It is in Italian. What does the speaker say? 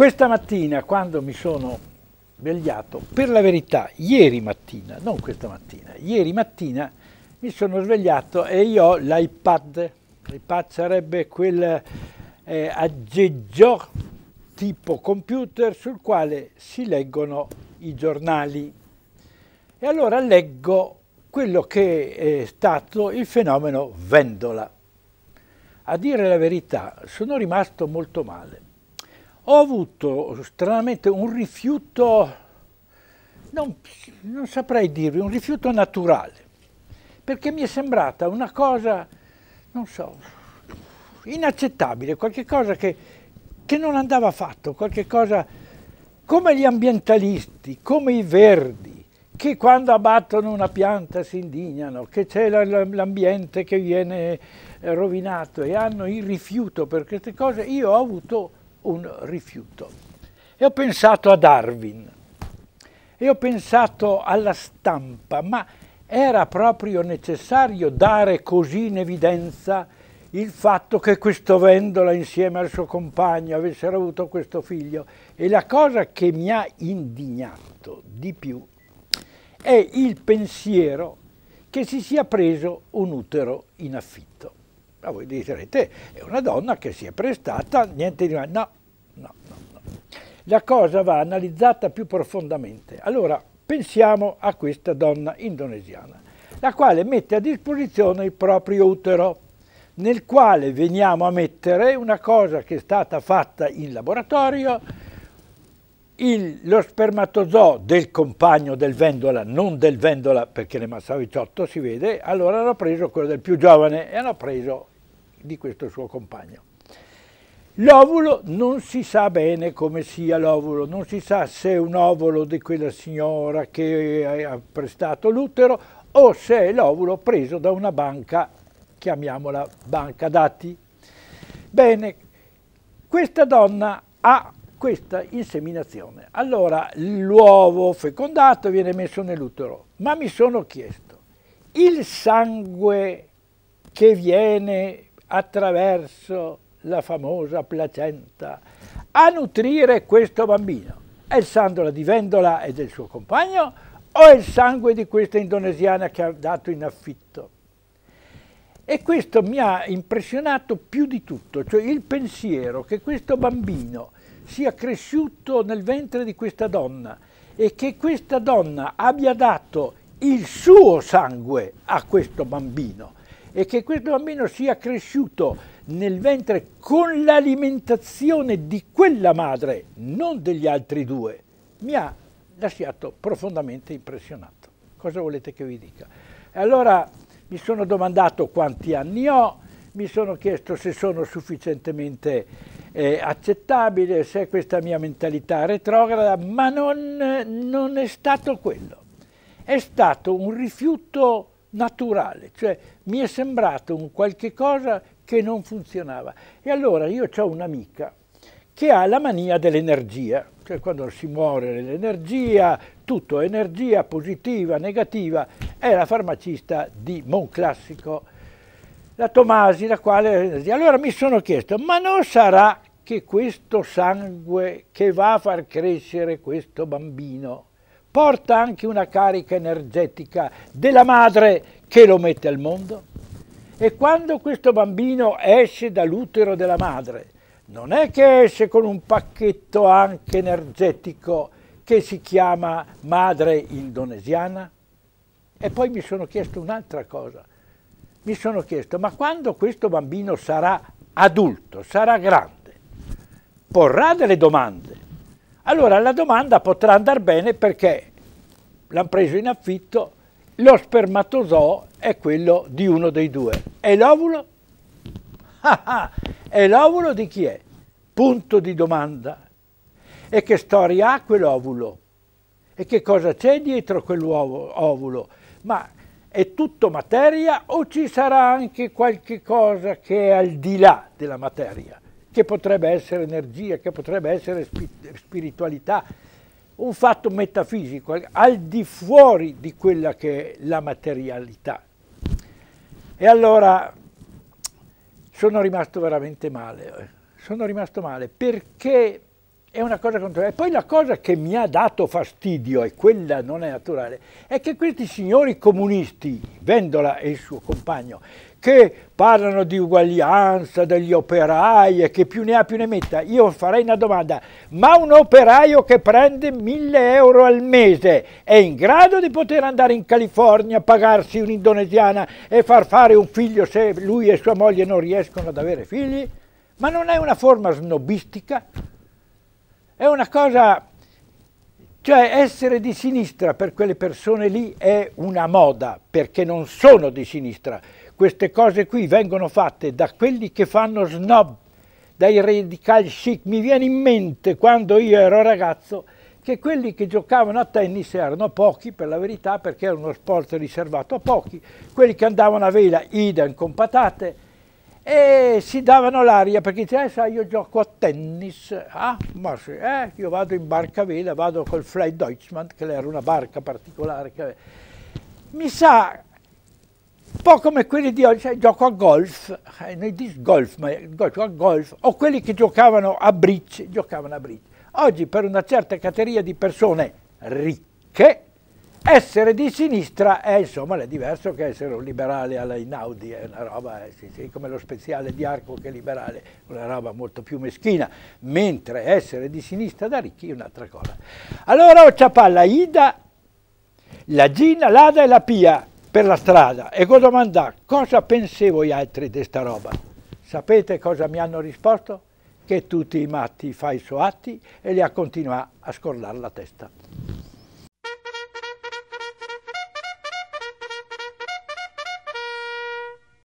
Questa mattina, quando mi sono svegliato, per la verità, ieri mattina, non questa mattina, ieri mattina mi sono svegliato e io ho l'iPad. L'iPad sarebbe quel eh, aggeggio tipo computer sul quale si leggono i giornali. E allora leggo quello che è stato il fenomeno Vendola. A dire la verità, sono rimasto molto male ho avuto stranamente un rifiuto, non, non saprei dirvi, un rifiuto naturale, perché mi è sembrata una cosa, non so, inaccettabile, qualcosa che, che non andava fatto, qualcosa come gli ambientalisti, come i verdi, che quando abbattono una pianta si indignano, che c'è l'ambiente che viene rovinato e hanno il rifiuto per queste cose, io ho avuto un rifiuto. E ho pensato a Darwin, e ho pensato alla stampa, ma era proprio necessario dare così in evidenza il fatto che questo Vendola insieme al suo compagno avessero avuto questo figlio. E la cosa che mi ha indignato di più è il pensiero che si sia preso un utero in affitto. Ma voi direte, è una donna che si è prestata, niente di male. No, no, no, no. La cosa va analizzata più profondamente. Allora, pensiamo a questa donna indonesiana, la quale mette a disposizione il proprio utero, nel quale veniamo a mettere una cosa che è stata fatta in laboratorio, il, lo spermatozoo del compagno del Vendola, non del Vendola perché ne nel 18 si vede, allora hanno preso quello del più giovane e hanno preso di questo suo compagno. L'ovulo non si sa bene come sia l'ovulo, non si sa se è un ovulo di quella signora che ha prestato l'utero o se è l'ovulo preso da una banca, chiamiamola banca dati. Bene, questa donna ha questa inseminazione. Allora l'uovo fecondato viene messo nell'utero, ma mi sono chiesto, il sangue che viene attraverso la famosa placenta a nutrire questo bambino, è il sangue di Vendola e del suo compagno o è il sangue di questa indonesiana che ha dato in affitto? E questo mi ha impressionato più di tutto, cioè il pensiero che questo bambino sia cresciuto nel ventre di questa donna e che questa donna abbia dato il suo sangue a questo bambino e che questo bambino sia cresciuto nel ventre con l'alimentazione di quella madre, non degli altri due, mi ha lasciato profondamente impressionato. Cosa volete che vi dica? Allora mi sono domandato quanti anni ho, mi sono chiesto se sono sufficientemente eh, accettabile, se è questa mia mentalità retrograda, ma non, non è stato quello. È stato un rifiuto naturale, cioè mi è sembrato un qualche cosa che non funzionava. E allora io ho un'amica che ha la mania dell'energia, cioè quando si muore l'energia, tutto energia positiva, negativa, è la farmacista di Monclassico, la Tomasi, la quale... Allora mi sono chiesto, ma non sarà che questo sangue che va a far crescere questo bambino porta anche una carica energetica della madre che lo mette al mondo? E quando questo bambino esce dall'utero della madre, non è che esce con un pacchetto anche energetico, perché si chiama madre indonesiana? E poi mi sono chiesto un'altra cosa. Mi sono chiesto, ma quando questo bambino sarà adulto, sarà grande, porrà delle domande. Allora la domanda potrà andare bene perché l'hanno preso in affitto, lo spermatozoo è quello di uno dei due. E l'ovulo? e l'ovulo di chi è? Punto di domanda. E che storia ha quell'ovulo? E che cosa c'è dietro quell'ovulo? Ma è tutto materia o ci sarà anche qualche cosa che è al di là della materia? Che potrebbe essere energia, che potrebbe essere spiritualità, un fatto metafisico, al di fuori di quella che è la materialità. E allora sono rimasto veramente male, eh. sono rimasto male perché è una cosa contraria. E poi la cosa che mi ha dato fastidio, e quella non è naturale, è che questi signori comunisti, Vendola e il suo compagno, che parlano di uguaglianza degli operai e che più ne ha più ne metta, io farei una domanda, ma un operaio che prende 1000 euro al mese è in grado di poter andare in California, a pagarsi un'indonesiana e far fare un figlio se lui e sua moglie non riescono ad avere figli? Ma non è una forma snobistica? È una cosa, cioè essere di sinistra per quelle persone lì è una moda, perché non sono di sinistra. Queste cose qui vengono fatte da quelli che fanno snob, dai radical chic. Mi viene in mente quando io ero ragazzo che quelli che giocavano a tennis erano pochi, per la verità, perché era uno sport riservato a pochi, quelli che andavano a vela idem con patate, e si davano l'aria perché diceva, eh, sai, io gioco a tennis, ah, ma sì, eh, io vado in barca vela, vado col Fly Deutschmann, che era una barca particolare. Che... Mi sa, un po' come quelli di oggi, cioè, gioco a golf, eh, non dici golf, ma gioco a golf, o quelli che giocavano a bridge, giocavano a bridge. Oggi per una certa categoria di persone ricche, essere di sinistra è insomma è diverso che essere un liberale alla Inaudi, è una roba eh, sì, sì, come lo speziale di Arco che è liberale, una roba molto più meschina, mentre essere di sinistra da ricchi è un'altra cosa. Allora ho ciapalla Ida, la Gina, l'Ada e la Pia per la strada e ho domandato cosa pensevo gli altri di sta roba. Sapete cosa mi hanno risposto? Che tutti i matti fai soatti e li ha continuato a scordare la testa.